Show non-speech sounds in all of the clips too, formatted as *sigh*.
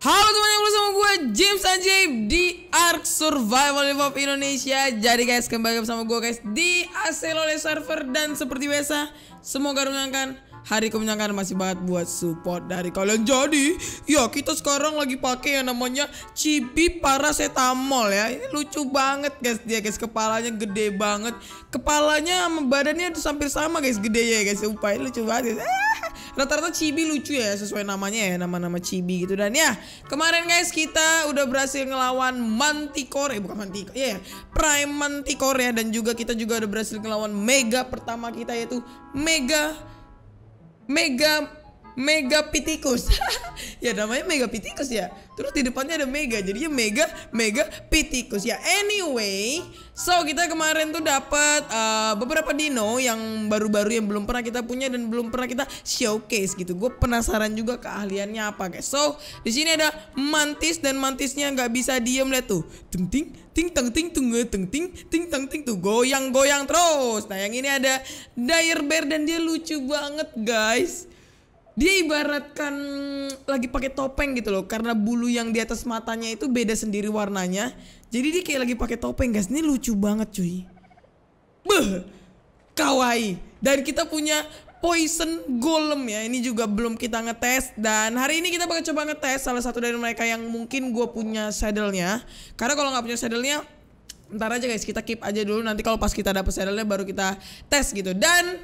Halo teman yang bersama gue James Anjay di Ark Survival Evolve Indonesia Jadi guys kembali bersama gue guys di Acelole Server Dan seperti biasa semoga menyenangkan Hari kemenangan masih banget buat support dari kalian. Jadi, ya kita sekarang lagi pakai yang namanya cibi paracetamol ya. Ini lucu banget guys dia guys, kepalanya gede banget. Kepalanya sama badannya hampir sama guys, gede ya guys. Upaya lucu banget guys. Ah, rata-rata cibi lucu ya sesuai namanya ya, nama-nama cibi gitu dan ya. Kemarin guys kita udah berhasil ngelawan Manticore, eh bukan Manticore, ya yeah, Prime Manticore ya dan juga kita juga udah berhasil ngelawan Mega pertama kita yaitu Mega Megan Mega Pitikus. *laughs* ya namanya Mega Pitikus ya. Terus di depannya ada Mega, jadinya Mega Mega Pitikus ya. Anyway, so kita kemarin tuh dapat uh, eh, beberapa dino yang baru-baru yang belum pernah kita punya dan belum pernah kita showcase gitu. Gue penasaran juga keahliannya apa, guys. So, di sini ada mantis dan mantisnya nggak bisa diem lihat tuh. Ting ting ting tang ting tung eh, ting ting ting tang ting tuh goyang-goyang terus. Nah, yang ini ada dire bear dan dia lucu banget, guys dia ibaratkan lagi pakai topeng gitu loh karena bulu yang di atas matanya itu beda sendiri warnanya jadi dia kayak lagi pakai topeng guys ini lucu banget cuy beh kawaii dan kita punya poison golem ya ini juga belum kita ngetes dan hari ini kita bakal coba ngetes salah satu dari mereka yang mungkin gue punya saddlenya karena kalau nggak punya saddlenya ntar aja guys kita keep aja dulu nanti kalau pas kita dapet saddlenya baru kita tes gitu dan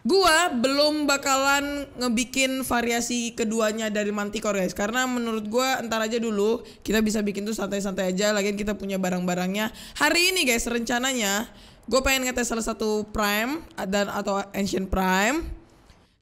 Gua belum bakalan ngebikin variasi keduanya dari mantikor guys Karena menurut gua entar aja dulu Kita bisa bikin tuh santai-santai aja Lagian kita punya barang-barangnya Hari ini guys rencananya gua pengen ngetes salah satu Prime dan Atau Ancient Prime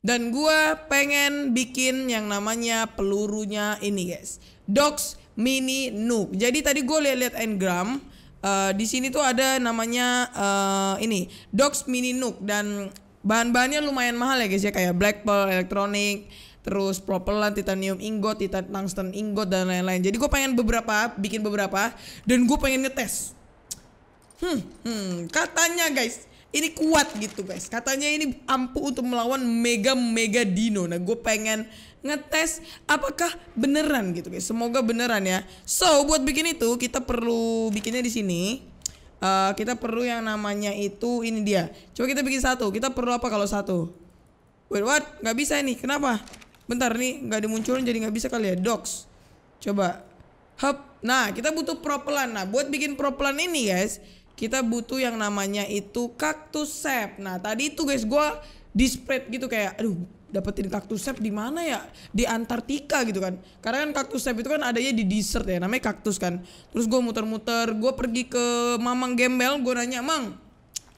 Dan gua pengen bikin yang namanya pelurunya ini guys Dogs Mini Noob Jadi tadi gua liat-liat engram Uh, di sini tuh ada namanya uh, ini Dogs Mini Nook dan bahan-bahannya lumayan mahal ya guys ya kayak black pearl, elektronik, terus propelan titanium ingot, titan tungsten ingot dan lain-lain. Jadi gue pengen beberapa, bikin beberapa dan gue pengen ngetes. Hmm, hmm, katanya guys, ini kuat gitu guys. Katanya ini ampuh untuk melawan mega mega dino. Nah, gue pengen ngetes apakah beneran gitu guys. Semoga beneran ya. So, buat bikin itu kita perlu bikinnya di sini uh, kita perlu yang namanya itu ini dia. Coba kita bikin satu. Kita perlu apa kalau satu? Wait what? nggak bisa ini Kenapa? Bentar nih nggak dimunculin jadi nggak bisa kali ya. Docs. Coba. hub Nah kita butuh propelan Nah buat bikin propelan ini guys. Kita butuh yang namanya itu kaktus sap. Nah tadi itu guys gue di gitu kayak. Aduh dapetin kaktus sap di mana ya di Antartika gitu kan karena kan kaktus sap itu kan adanya di desert ya namanya kaktus kan terus gue muter-muter gue pergi ke mamang gembel gue nanya mang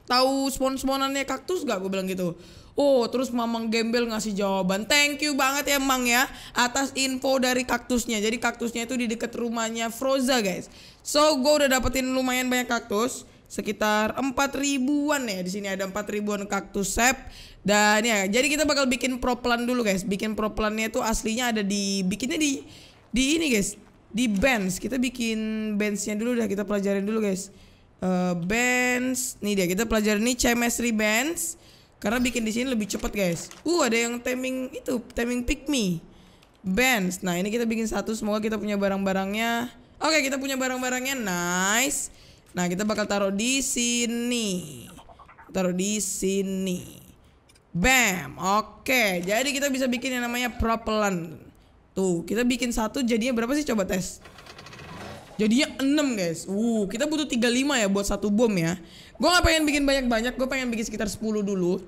tahu spon-sponannya kaktus gak gue bilang gitu Oh, terus Mamang Gembel ngasih jawaban. Thank you banget ya Mang ya atas info dari kaktusnya. Jadi kaktusnya itu di dekat rumahnya Froza, guys. So, gue udah dapetin lumayan banyak kaktus sekitar empat ribuan ya. Di sini ada empat ribuan kaktus sep dan ya, jadi kita bakal bikin pro plan dulu guys. Bikin pro plannya itu aslinya ada di bikinnya di di ini guys, di bench. Kita bikin benchnya dulu dah kita pelajarin dulu guys. Uh, eh, bench, nih dia kita pelajarin nih chemistry bench karena bikin di sini lebih cepat guys. Uh, ada yang timing itu, timing pick me. Bench. Nah, ini kita bikin satu semoga kita punya barang-barangnya. Oke, okay, kita punya barang-barangnya. Nice. Nah, kita bakal taruh di sini. Taruh di sini. Bam. Oke, jadi kita bisa bikin yang namanya propelan. Tuh, kita bikin satu jadinya berapa sih coba tes? Jadinya 6 guys. Uh, kita butuh 35 ya buat satu bom ya. Gue gak pengen bikin banyak-banyak, gue pengen bikin sekitar 10 dulu.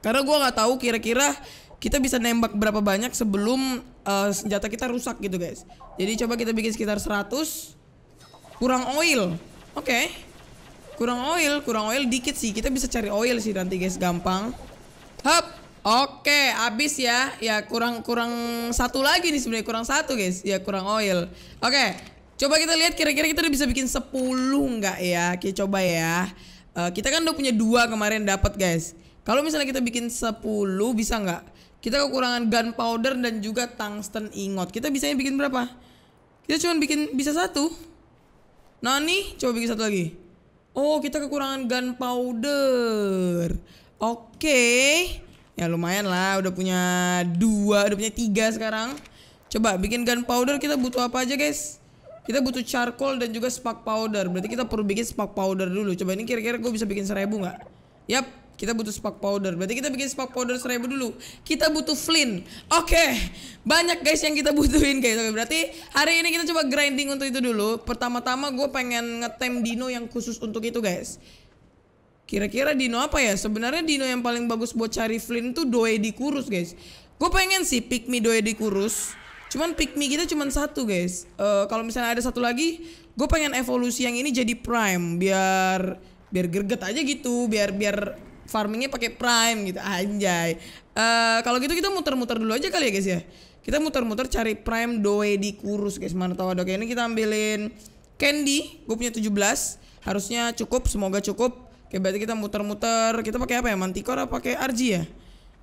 Karena gue gak tahu kira-kira kita bisa nembak berapa banyak sebelum uh, senjata kita rusak gitu guys. Jadi coba kita bikin sekitar 100. Kurang oil. Oke. Okay. Kurang oil, kurang oil dikit sih. Kita bisa cari oil sih nanti guys, gampang. Hop. Oke, habis ya. Ya kurang kurang satu lagi nih sebenarnya kurang satu guys. Ya kurang oil. Oke, coba kita lihat kira-kira kita udah bisa bikin 10 enggak ya? Kita coba ya. Uh, kita kan udah punya dua kemarin dapat guys. Kalau misalnya kita bikin 10 bisa enggak? Kita kekurangan gunpowder dan juga tungsten ingot. Kita bisanya bikin berapa? Kita cuma bikin bisa satu. Nani, coba bikin satu lagi. Oh, kita kekurangan gunpowder. Oke. Okay. Ya lumayan lah, udah punya dua, udah punya tiga sekarang. Coba bikin gunpowder kita butuh apa aja guys? Kita butuh charcoal dan juga spark powder. Berarti kita perlu bikin spark powder dulu. Coba ini kira-kira gue bisa bikin seribu nggak? Yap, kita butuh spark powder. Berarti kita bikin spark powder seribu dulu. Kita butuh flint. Oke, okay. banyak guys yang kita butuhin guys. Oke, berarti hari ini kita coba grinding untuk itu dulu. Pertama-tama gue pengen ngetem dino yang khusus untuk itu guys. Kira-kira Dino apa ya? Sebenarnya Dino yang paling bagus buat cari Flynn tuh Doe di kurus guys. Gue pengen sih pick me di kurus. Cuman pick me kita cuman satu guys. Uh, Kalau misalnya ada satu lagi, gue pengen evolusi yang ini jadi prime biar biar gerget aja gitu, biar biar farmingnya pakai prime gitu anjay. Uh, Kalau gitu kita muter-muter dulu aja kali ya guys ya. Kita muter-muter cari prime Doe di kurus guys. Mana tahu ada Oke, ini kita ambilin Candy, gue punya 17. Harusnya cukup, semoga cukup Oke, berarti kita muter-muter. Kita pakai apa ya? Mantikora pakai RG ya?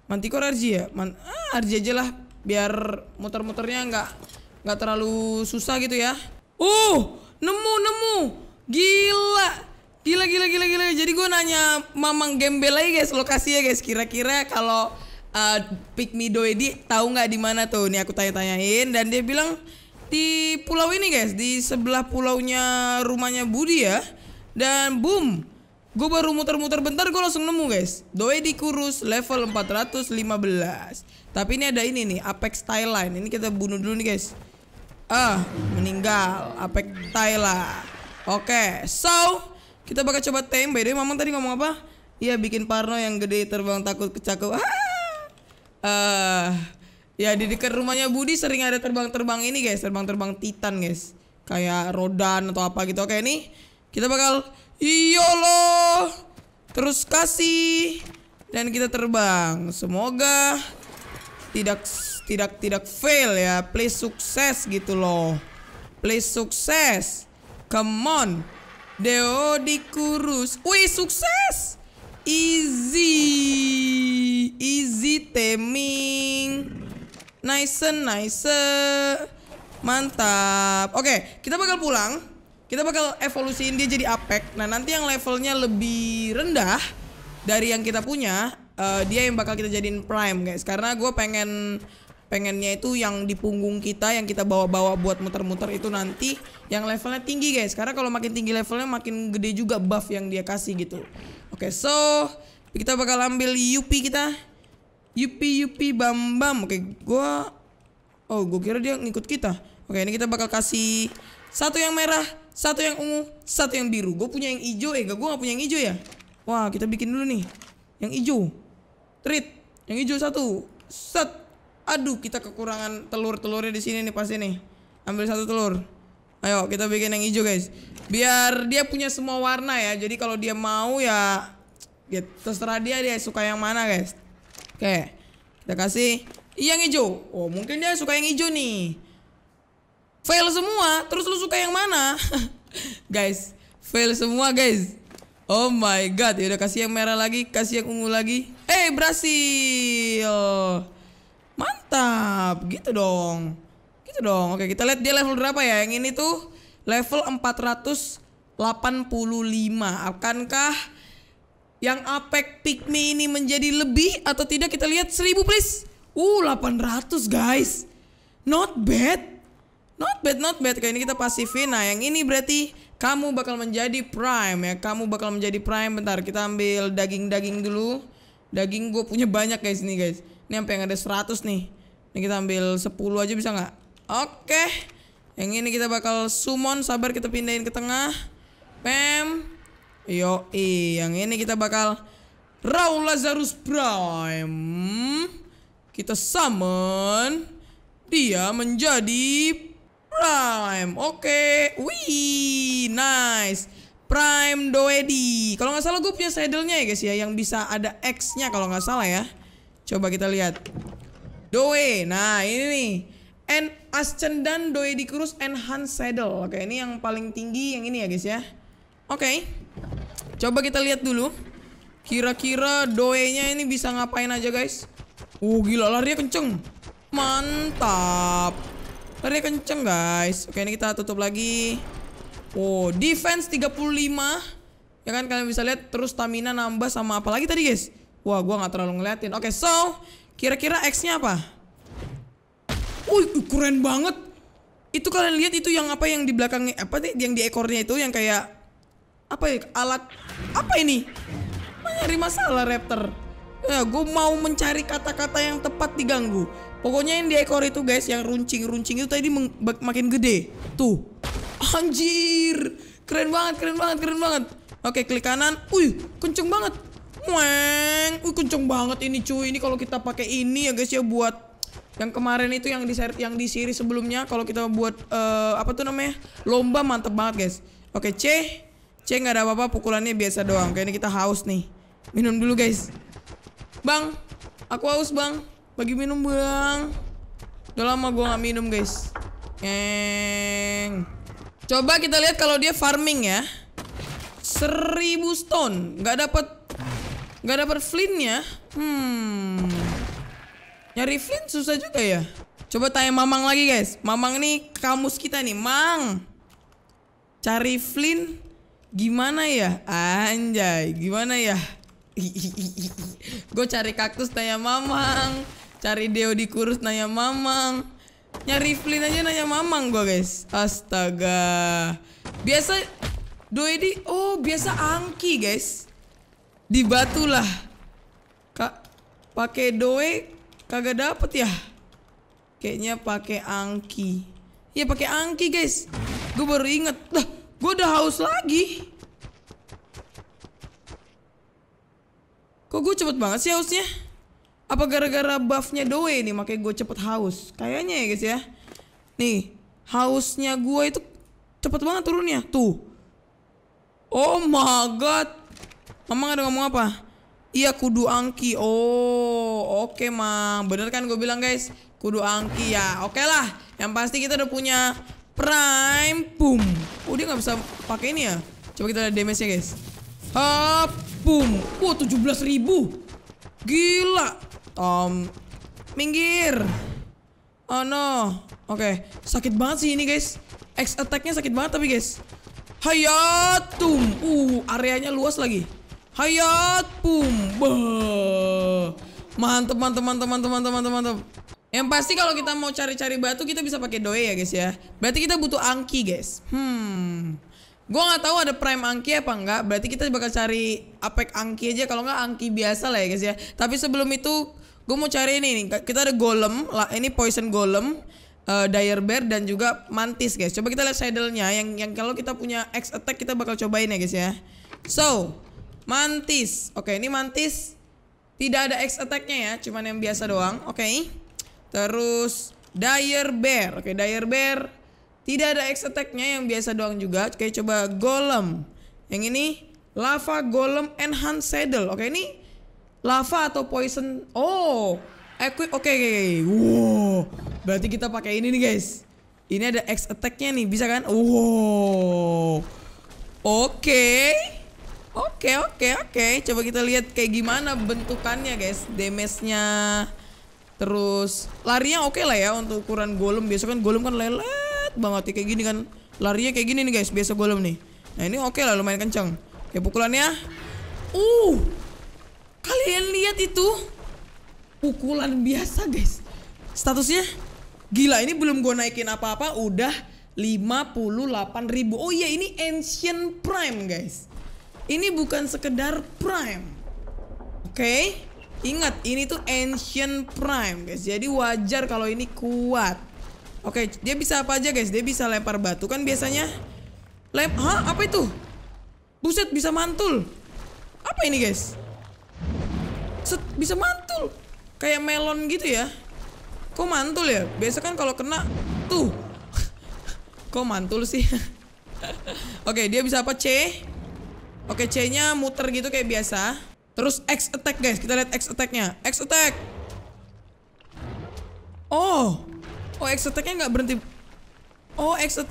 Mantikora RG ya? Man ah, RG aja lah biar muter-muternya enggak enggak terlalu susah gitu ya. Uh, nemu nemu. Gila. Gila gila gila gila. Jadi gua nanya Mamang Gembel lagi guys lokasi ya guys. Kira-kira kalau uh, ah, Pikmi Doedi tahu nggak di mana tuh? Nih aku tanya-tanyain dan dia bilang di pulau ini guys, di sebelah pulaunya rumahnya Budi ya. Dan boom, Gue baru muter-muter bentar gue langsung nemu guys di Kurus level 415 Tapi ini ada ini nih Apex Thailand Ini kita bunuh dulu nih guys Ah meninggal Apex Thailand Oke okay, so Kita bakal coba tame By the way mamang tadi ngomong apa? Iya bikin parno yang gede terbang takut kecakup ah. uh, Ya di dekat rumahnya Budi sering ada terbang-terbang ini guys Terbang-terbang Titan guys Kayak Rodan atau apa gitu Oke okay, ini kita bakal Iya loh Terus kasih. Dan kita terbang. Semoga tidak tidak tidak fail ya. Play sukses gitu loh. Play sukses. Come on. Deo dikurus. Wih, sukses. Easy. Easy taming. Nice, nice. Mantap. Oke, okay, kita bakal pulang kita bakal evolusiin dia jadi apex Nah, nanti yang levelnya lebih rendah dari yang kita punya, uh, dia yang bakal kita jadiin prime, guys. Karena gue pengen pengennya itu yang di punggung kita yang kita bawa-bawa buat muter-muter itu nanti yang levelnya tinggi, guys. Karena kalau makin tinggi levelnya makin gede juga buff yang dia kasih gitu. Oke, okay, so kita bakal ambil Yupi kita. Yupi Yupi Bam Bam. Oke, okay, gue Oh, gue kira dia ngikut kita. Oke, okay, ini kita bakal kasih satu yang merah satu yang ungu, satu yang biru. Gue punya yang hijau, eh gak gue gak punya yang hijau ya? Wah, kita bikin dulu nih. Yang hijau. Treat. Yang hijau satu. Set. Aduh, kita kekurangan telur-telurnya di sini nih pasti nih. Ambil satu telur. Ayo, kita bikin yang hijau, guys. Biar dia punya semua warna ya. Jadi kalau dia mau ya ya terserah dia dia suka yang mana, guys. Oke. Kita kasih yang hijau. Oh, mungkin dia suka yang hijau nih fail semua terus lu suka yang mana *laughs* guys fail semua guys oh my god ya udah kasih yang merah lagi kasih yang ungu lagi eh hey, berhasil mantap gitu dong gitu dong oke kita lihat dia level berapa ya yang ini tuh level 485 akankah yang apek Pikmi ini menjadi lebih atau tidak kita lihat 1000 please uh 800 guys not bad Not bad, not bad. Kayak ini kita pasifin. Nah, yang ini berarti kamu bakal menjadi prime ya. Kamu bakal menjadi prime. Bentar, kita ambil daging-daging dulu. Daging gue punya banyak guys nih guys. Ini sampai yang ada 100 nih. Ini kita ambil 10 aja bisa nggak? Oke. Yang ini kita bakal summon. Sabar kita pindahin ke tengah. Pem. Yo, yang ini kita bakal Raul Lazarus Prime. Kita summon dia menjadi Prime. Oke. Okay. Wih, nice. Prime Doedi. Kalau nggak salah gue punya saddle-nya ya guys ya yang bisa ada X-nya kalau nggak salah ya. Coba kita lihat. Doe. Nah, ini nih. And Ascendan Doedi Cruz Enhanced Saddle. Oke, okay, ini yang paling tinggi yang ini ya guys ya. Oke. Okay. Coba kita lihat dulu. Kira-kira doenya ini bisa ngapain aja guys? Uh, gila larinya kenceng. Mantap. Lari kenceng guys. Oke, ini kita tutup lagi. Oh, defense 35. Ya kan kalian bisa lihat terus stamina nambah sama apa lagi tadi guys? Wah, gue gak terlalu ngeliatin. Oke, so kira-kira X-nya apa? Wih, uh, keren banget. Itu kalian lihat itu yang apa yang di belakangnya apa nih yang di ekornya itu yang kayak apa ya alat apa ini? Nyari masalah Raptor. Ya, gue mau mencari kata-kata yang tepat diganggu. Pokoknya yang di ekor itu guys, yang runcing-runcing itu tadi makin gede. Tuh. Anjir. Keren banget, keren banget, keren banget. Oke, klik kanan. Wih, kenceng banget. Weng. Wih, kenceng banget ini cuy. Ini kalau kita pakai ini ya guys ya buat yang kemarin itu yang di yang di seri sebelumnya kalau kita buat uh, apa tuh namanya? Lomba mantep banget guys. Oke, C. C nggak ada apa-apa, pukulannya biasa doang. Kayaknya kita haus nih. Minum dulu guys. Bang, aku haus, Bang. Bagi minum bang. Udah lama gue gak minum guys. Eng. Coba kita lihat kalau dia farming ya. Seribu stone. Gak dapet Gak dapet flint Hmm. Nyari flint susah juga ya. Coba tanya Mamang lagi guys. Mamang ini kamus kita nih. Mang. Cari flint gimana ya? Anjay, gimana ya? *laughs* Gue cari kaktus tanya Mamang. Cari Deo di kurus nanya mamang. Nyari Flynn aja nanya mamang gua guys. Astaga. Biasa Doi di oh biasa angki guys. Di batu lah. Kak pakai Doi kagak dapet ya. Kayaknya pakai angki. ya pakai angki guys. Gue baru inget. Lah, gue udah haus lagi. Kok gue cepet banget sih hausnya? apa gara-gara buffnya Doe nih makanya gue cepet haus kayaknya ya guys ya nih hausnya gue itu cepet banget turunnya tuh oh my god mamang ada ngomong apa iya kudu angki oh oke okay, mang bener kan gue bilang guys kudu angki ya oke okay lah yang pasti kita udah punya prime boom oh dia nggak bisa pakai ini ya coba kita lihat damage nya guys hop boom wow 17 ribu gila Tom. Minggir. Oh no. Oke. Okay. Sakit banget sih ini guys. X attacknya sakit banget tapi guys. Hayatum. Uh, areanya luas lagi. Hayat pum. Mantep, mantep, mantep, mantep, mantep, mantep, mantep. Yang pasti kalau kita mau cari-cari batu kita bisa pakai doe ya guys ya. Berarti kita butuh angki guys. Hmm. Gue nggak tahu ada prime angki apa enggak. Berarti kita bakal cari apek angki aja. Kalau nggak angki biasa lah ya guys ya. Tapi sebelum itu Gue mau cari ini nih. Kita ada golem. Lah, ini poison golem. Uh, dire bear dan juga mantis guys. Coba kita lihat saddle yang yang kalau kita punya X attack kita bakal cobain ya guys ya. So, mantis. Oke, ini mantis tidak ada X attacknya ya, cuman yang biasa doang. Oke. Okay. Terus dire bear. Oke, okay, dire bear tidak ada X attacknya yang biasa doang juga. Oke, okay, coba golem. Yang ini lava golem enhanced saddle. Oke, ini Lava atau poison? Oh, equip. Oke, okay. wow. Berarti kita pakai ini nih guys. Ini ada X attacknya nih, bisa kan? Wow. Oke. Okay. Oke, okay, oke, okay, oke. Okay. Coba kita lihat kayak gimana bentukannya, guys. Damage-nya terus larinya oke okay lah ya untuk ukuran golem. Biasa kan golem kan lelet banget ya kayak gini kan. Larinya kayak gini nih, guys. Biasa golem nih. Nah, ini oke okay lah lumayan kencang. Oke, pukulannya. Uh, Kalian lihat itu? Pukulan biasa, guys. Statusnya gila ini belum gue naikin apa-apa udah 58 ribu. Oh iya ini ancient prime, guys. Ini bukan sekedar prime. Oke. Okay? Ingat ini tuh ancient prime, guys. Jadi wajar kalau ini kuat. Oke, okay, dia bisa apa aja, guys? Dia bisa lempar batu kan biasanya. Lem, hah? Apa itu? Buset, bisa mantul. Apa ini, guys? Set, bisa mantul. Kayak melon gitu ya. Kok mantul ya? Biasa kan kalau kena tuh. *laughs* Kok mantul sih? *laughs* Oke, okay, dia bisa apa C? Oke, okay, C-nya muter gitu kayak biasa. Terus X attack guys, kita lihat X attack-nya. X attack. Oh. Oh, X attack-nya nggak berhenti. Oh, X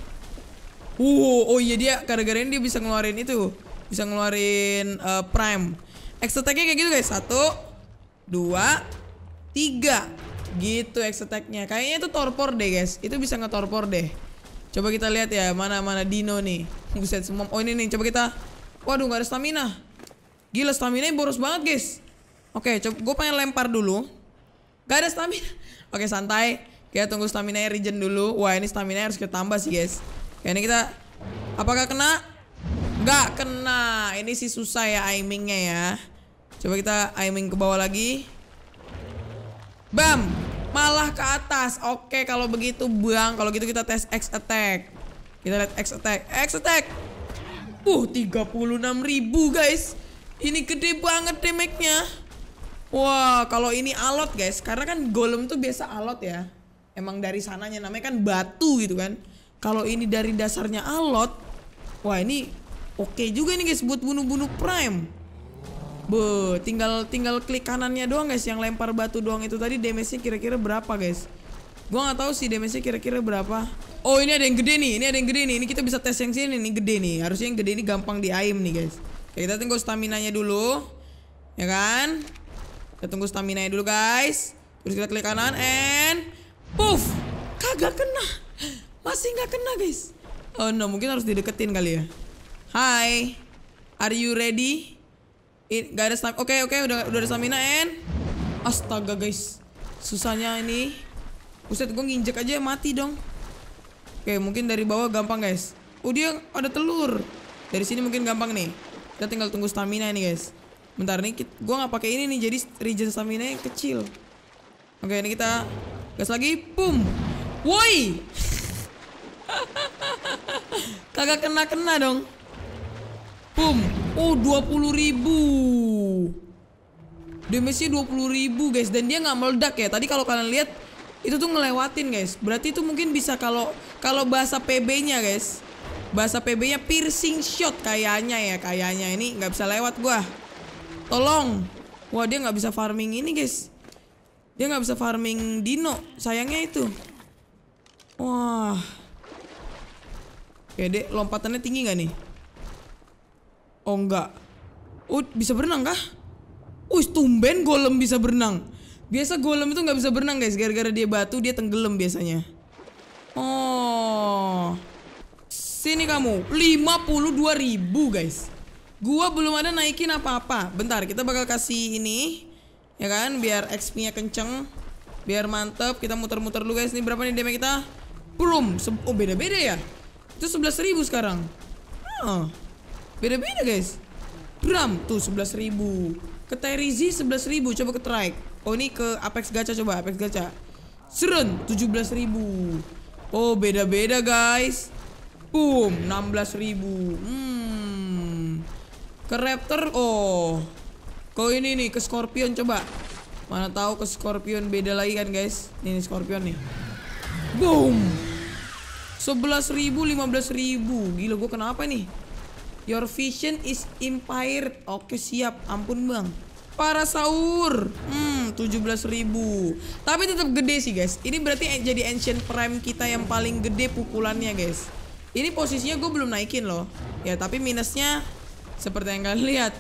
Uh, oh iya dia gara-gara ini dia bisa ngeluarin itu. Bisa ngeluarin uh, prime. Extra kayak gitu guys. Satu, dua, tiga. Gitu extra tagnya. Kayaknya itu torpor deh guys. Itu bisa ngetorpor deh. Coba kita lihat ya mana-mana Dino nih. *laughs* Buset semua. Oh ini nih coba kita. Waduh nggak ada stamina. Gila stamina ini boros banget guys. Oke coba gue pengen lempar dulu. Gak ada stamina. *laughs* Oke santai. Kita tunggu stamina regen dulu. Wah ini stamina harus kita tambah sih guys. Oke, ya, ini kita. Apakah kena? Gak kena. Ini sih susah ya aimingnya ya. Coba kita aiming ke bawah lagi. Bam! Malah ke atas. Oke, kalau begitu buang. kalau gitu kita tes X attack. Kita lihat X attack. X attack. Uh, 36.000 guys. Ini gede banget damage-nya. Wah, kalau ini alot guys. Karena kan golem tuh biasa alot ya. Emang dari sananya namanya kan batu gitu kan. Kalau ini dari dasarnya alot. Wah, ini oke okay juga nih guys buat bunuh-bunuh prime. Bu, tinggal tinggal klik kanannya doang guys yang lempar batu doang itu tadi damage-nya kira-kira berapa guys? Gua nggak tahu sih damage-nya kira-kira berapa. Oh, ini ada yang gede nih. Ini ada yang gede nih. Ini kita bisa tes yang sini nih gede nih. Harusnya yang gede ini gampang di aim nih guys. Oke, kita tunggu stamina-nya dulu. Ya kan? Kita tunggu stamina-nya dulu guys. Terus kita klik kanan and puff. Kagak kena. Masih nggak kena guys. Oh no, mungkin harus dideketin kali ya. Hai. Are you ready? gak ada stamina. Oke, oke, udah udah ada stamina and astaga guys. Susahnya ini. Buset, gue nginjek aja mati dong. Oke, okay, mungkin dari bawah gampang guys. Oh dia ada telur. Dari sini mungkin gampang nih. Kita tinggal tunggu stamina ini, guys. Bentar nih, gue gak pakai ini nih, jadi regen stamina yang kecil. Oke, ini kita gas lagi, boom. Woi, *laughs* kagak kena kena dong. Boom. Oh, 20 ribu. Damage-nya 20 ribu, guys. Dan dia nggak meledak ya. Tadi kalau kalian lihat, itu tuh ngelewatin, guys. Berarti itu mungkin bisa kalau kalau bahasa PB-nya, guys. Bahasa PB-nya piercing shot kayaknya ya, kayaknya. Ini nggak bisa lewat gua. Tolong. Wah, dia nggak bisa farming ini, guys. Dia nggak bisa farming dino. Sayangnya itu. Wah. Oke, deh, lompatannya tinggi nggak nih? Oh enggak. Oh bisa berenang kah? Wih tumben golem bisa berenang. Biasa golem itu nggak bisa berenang guys, gara-gara dia batu dia tenggelam biasanya. Oh. Sini kamu, 52 ribu guys. Gua belum ada naikin apa-apa. Bentar, kita bakal kasih ini. Ya kan, biar XP-nya kenceng. Biar mantep, kita muter-muter dulu guys. Ini berapa nih damage kita? Belum, oh beda-beda ya? Itu 11 ribu sekarang. Huh. Beda-beda guys. Bram tuh ribu, Ke Terizi ribu, Coba ke Trike. Oh ini ke Apex Gacha coba Apex Gacha. Seren ribu, Oh beda-beda guys. Boom ribu, Hmm. Ke Raptor oh. Kau ini nih ke Scorpion coba. Mana tahu ke Scorpion beda lagi kan guys. Ini Scorpion nih. Boom. ribu 11.000 ribu, Gila gua kenapa nih? Your vision is impaired. Oke, siap. Ampun, Bang. Para sahur. Hmm, 17.000. Tapi tetap gede sih, guys. Ini berarti jadi ancient prime kita yang paling gede pukulannya, guys. Ini posisinya gue belum naikin loh. Ya, tapi minusnya seperti yang kalian lihat.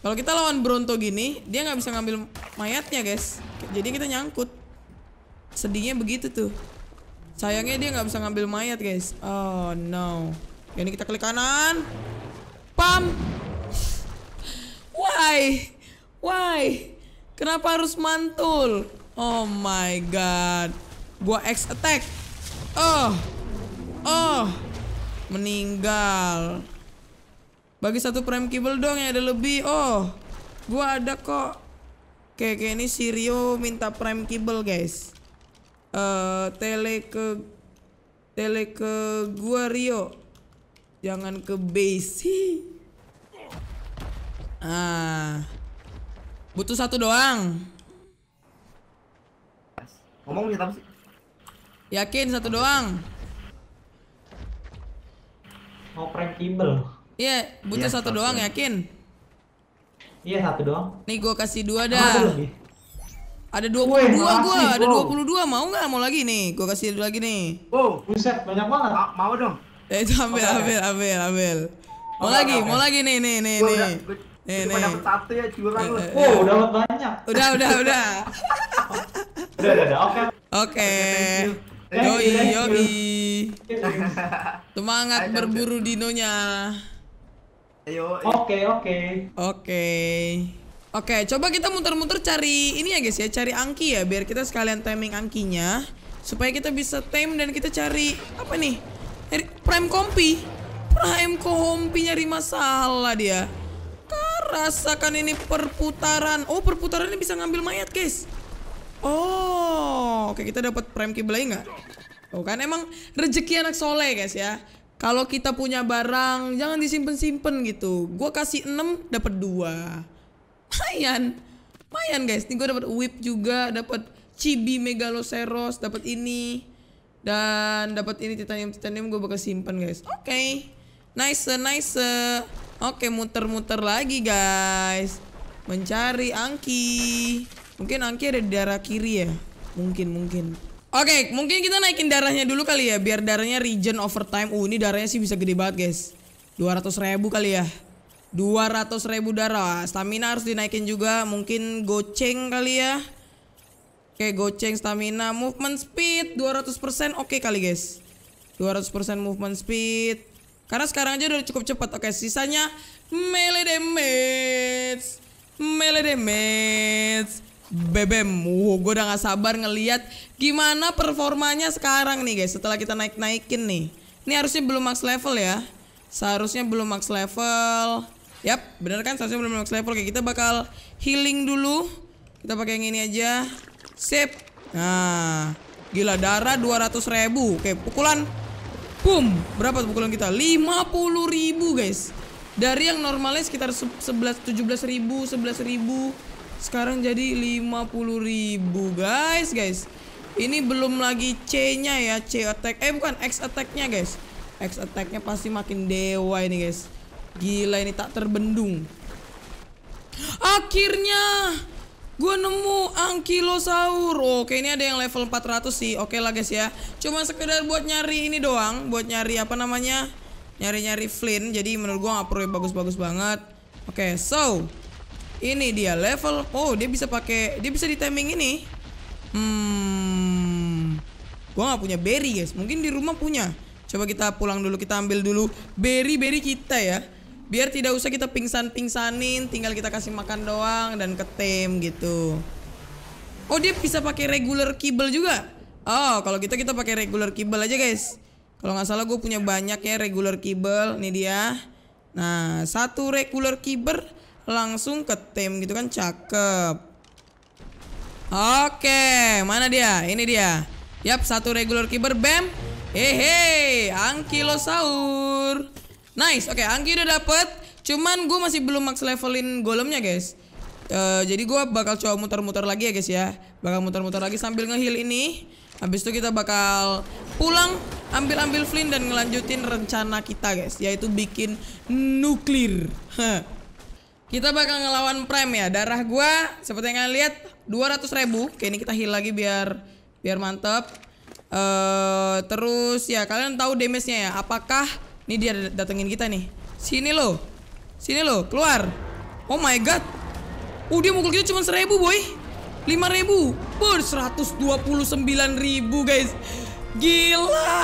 Kalau kita lawan Bronto gini, dia nggak bisa ngambil mayatnya, guys. Jadi kita nyangkut. Sedihnya begitu tuh. Sayangnya dia nggak bisa ngambil mayat, guys. Oh no. Ini kita klik kanan. Pam. Why? Why? Kenapa harus mantul? Oh my god. Gua X attack. Oh. Oh. Meninggal. Bagi satu prime kibble dong ya ada lebih. Oh. Gua ada kok. Oke, kayak ini Sirio minta prime kibble guys. Eh, uh, tele ke tele ke gua Rio. Jangan ke base. Ah. Butuh satu doang. Ngomong kita gitu sih? Yakin satu doang. Mau prank Kimbel. Iya, yeah, butuh yeah, satu, okay. doang yakin. Iya, yeah, satu doang. Nih gua kasih dua dah. Oh, ada, dua 22 dua gua, ada puluh 22 mau nggak? Mau lagi nih. Gua kasih lagi nih. oh buset, banyak banget. Mau dong. Eh, itu ambil, okay. ambil, ambil, ambil. Mau okay, lagi, okay. mau lagi nih, nih, nih, gua nih. Udah, nih, nih. satu ya curang lu. Oh, udah dapat banyak. Udah, udah, udah. udah, udah, udah. Oke. Oke. Yoi, yoi. Semangat berburu dinonya. Ayo. Oke, oke. Oke. Oke, coba kita muter-muter cari ini ya guys ya, cari angki ya biar kita sekalian timing angkinya supaya kita bisa tame dan kita cari apa nih? Nyari prime kompi. Prime kompi nyari masalah dia. rasakan ini perputaran. Oh, perputaran ini bisa ngambil mayat, guys. Oh, oke kita dapat prime kibelai nggak? Oh kan emang rezeki anak soleh guys ya. Kalau kita punya barang jangan disimpen-simpen gitu. Gue kasih 6 dapat 2. Mayan. Mayan guys. Ini gue dapat whip juga, dapat chibi megaloceros, dapat ini. Dan dapat ini titanium titanium gue bakal simpan guys. Oke. Okay. Nice, nice. Oke, okay, muter-muter lagi guys. Mencari Angki. Mungkin Angki ada di darah kiri ya. Mungkin, mungkin. Oke, okay, mungkin kita naikin darahnya dulu kali ya biar darahnya regen over time. Uh, ini darahnya sih bisa gede banget, guys. 200 ribu kali ya. 200 ribu darah. Stamina harus dinaikin juga. Mungkin goceng kali ya. Oke, goceng stamina, movement speed 200%. Oke kali, guys. 200% movement speed. Karena sekarang aja udah cukup cepat. Oke, sisanya melee damage. Melee damage. Bebem, wow, gue udah gak sabar ngeliat gimana performanya sekarang nih guys Setelah kita naik-naikin nih Ini harusnya belum max level ya Seharusnya belum max level Yap, bener kan seharusnya belum max level oke kita bakal healing dulu Kita pakai yang ini aja Sip. Nah, gila darah 200 ribu. Oke, pukulan. Boom. Berapa tuh pukulan kita? 50 ribu guys. Dari yang normalnya sekitar 11, 17 ribu, 11 ribu. Sekarang jadi 50 ribu guys, guys. Ini belum lagi C-nya ya, C attack. Eh bukan, X attack-nya guys. X attack-nya pasti makin dewa ini guys. Gila ini tak terbendung. Akhirnya Gue nemu ankylosaur. Oke, ini ada yang level 400 sih. Oke lah guys ya. Cuma sekedar buat nyari ini doang, buat nyari apa namanya? Nyari-nyari Flynn. Jadi menurut gue gak perlu bagus-bagus banget. Oke, so ini dia level. Oh, dia bisa pakai dia bisa di timing ini. Hmm. Gua gak punya berry, guys. Mungkin di rumah punya. Coba kita pulang dulu, kita ambil dulu berry-berry kita ya biar tidak usah kita pingsan-pingsanin tinggal kita kasih makan doang dan ketem gitu oh dia bisa pakai regular kibel juga oh kalau gitu kita pakai regular kibel aja guys kalau nggak salah gue punya banyak ya regular kibel nih dia nah satu regular kiber langsung ke tim gitu kan cakep oke mana dia ini dia yap satu regular kiber bam hehe ankylosaur Nice. Oke, okay, Angki udah dapet. Cuman gue masih belum max levelin golemnya, guys. Uh, jadi gue bakal coba muter-muter lagi ya, guys ya. Bakal muter-muter lagi sambil ngeheal ini. Habis itu kita bakal pulang, ambil-ambil Flynn dan ngelanjutin rencana kita, guys, yaitu bikin nuklir. kita bakal ngelawan Prime ya. Darah gue seperti yang kalian lihat 200 ribu. Oke, ini kita heal lagi biar biar mantep. Uh, terus ya kalian tahu damage-nya ya. Apakah ini dia datengin kita nih. Sini lo. Sini lo, keluar. Oh my god. Uh dia mukul kita cuma seribu boy. lima puluh Bur ribu guys. Gila.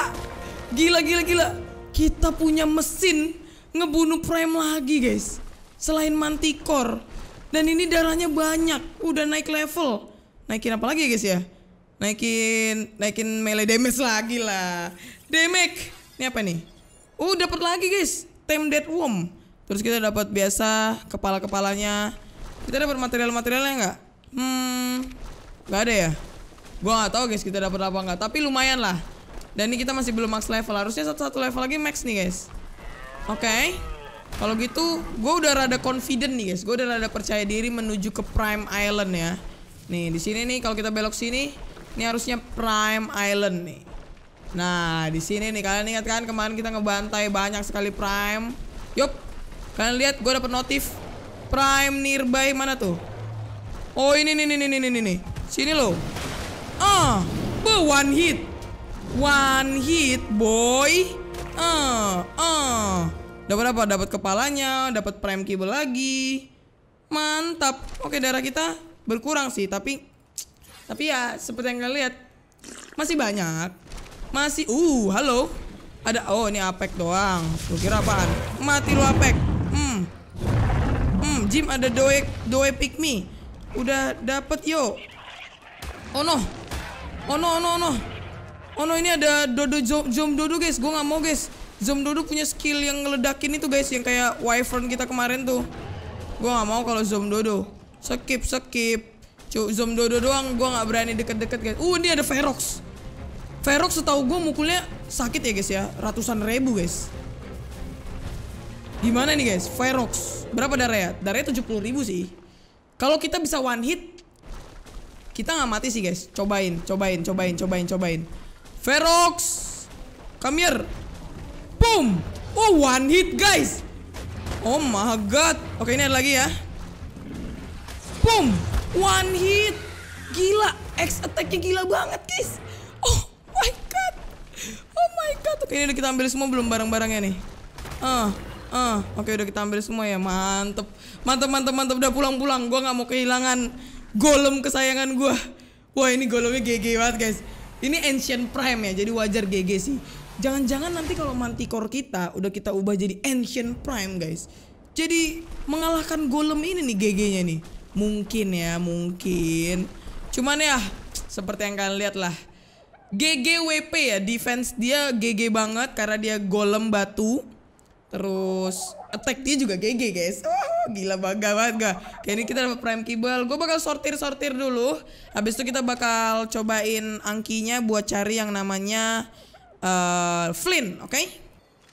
Gila gila gila. Kita punya mesin ngebunuh prime lagi, guys. Selain mantikor. Dan ini darahnya banyak, udah naik level. Naikin apa lagi guys ya? Naikin naikin melee damage lagi lah. Damage. Ini apa nih? Oh dapat lagi guys, time dead worm. Terus kita dapat biasa kepala-kepalanya. Kita dapat material-materialnya nggak? Hmm, nggak ada ya. Gua nggak tahu guys kita dapat apa nggak. Tapi lumayan lah. Dan ini kita masih belum max level. Harusnya satu-satu level lagi max nih guys. Oke. Okay. Kalau gitu, gue udah rada confident nih guys. Gue udah rada percaya diri menuju ke Prime Island ya. Nih di sini nih kalau kita belok sini, ini harusnya Prime Island nih. Nah, di sini nih kalian ingat kan kemarin kita ngebantai banyak sekali prime. Yup. Kalian lihat gue dapet notif prime nearby mana tuh? Oh, ini nih nih nih nih nih. Sini loh. Ah, be one hit. One hit, boy. Ah, ah. Dapat apa? Dapat kepalanya, dapat prime kibel lagi. Mantap. Oke, darah kita berkurang sih, tapi tapi ya seperti yang kalian lihat masih banyak masih uh, halo. Ada oh ini apek doang. Lu kira apaan? Mati lu apek. Hmm. Hmm, Jim ada doek doek pick me. Udah dapet yo. Oh no. Oh no, oh no, oh no. Oh no, ini ada dodo zoom zoom dodo guys. Gua nggak mau guys. zoom dodo punya skill yang ngeledakin itu guys, yang kayak wyvern kita kemarin tuh. Gua nggak mau kalau zoom dodo. Skip, skip. Cuk, zoom dodo doang gua nggak berani deket-deket guys. Uh, ini ada Ferox. Ferox setahu gue mukulnya sakit ya guys ya Ratusan ribu guys Gimana nih guys Ferox Berapa ya? darahnya? Darahnya 70 ribu sih Kalau kita bisa one hit Kita nggak mati sih guys Cobain Cobain Cobain Cobain Cobain Ferox Come here Boom Oh one hit guys Oh my god Oke ini ada lagi ya Boom One hit Gila X attacknya gila banget guys my god. Oke, ini udah kita ambil semua belum barang-barangnya nih. Ah, uh, ah. Uh, Oke, udah kita ambil semua ya. Mantep. Mantep, mantep, mantep. Udah pulang-pulang. Gua nggak mau kehilangan golem kesayangan gua. Wah, ini golemnya GG banget, guys. Ini ancient prime ya, jadi wajar GG sih. Jangan-jangan nanti kalau mantikor kita udah kita ubah jadi ancient prime, guys. Jadi mengalahkan golem ini nih GG-nya nih. Mungkin ya, mungkin. Cuman ya, seperti yang kalian lihat lah GGWP ya defense dia GG banget karena dia golem batu terus attack dia juga GG guys oh, gila bangga banget gak kayak ini kita dapat prime kibel gue bakal sortir sortir dulu habis itu kita bakal cobain angkinya buat cari yang namanya uh, Flynn oke okay?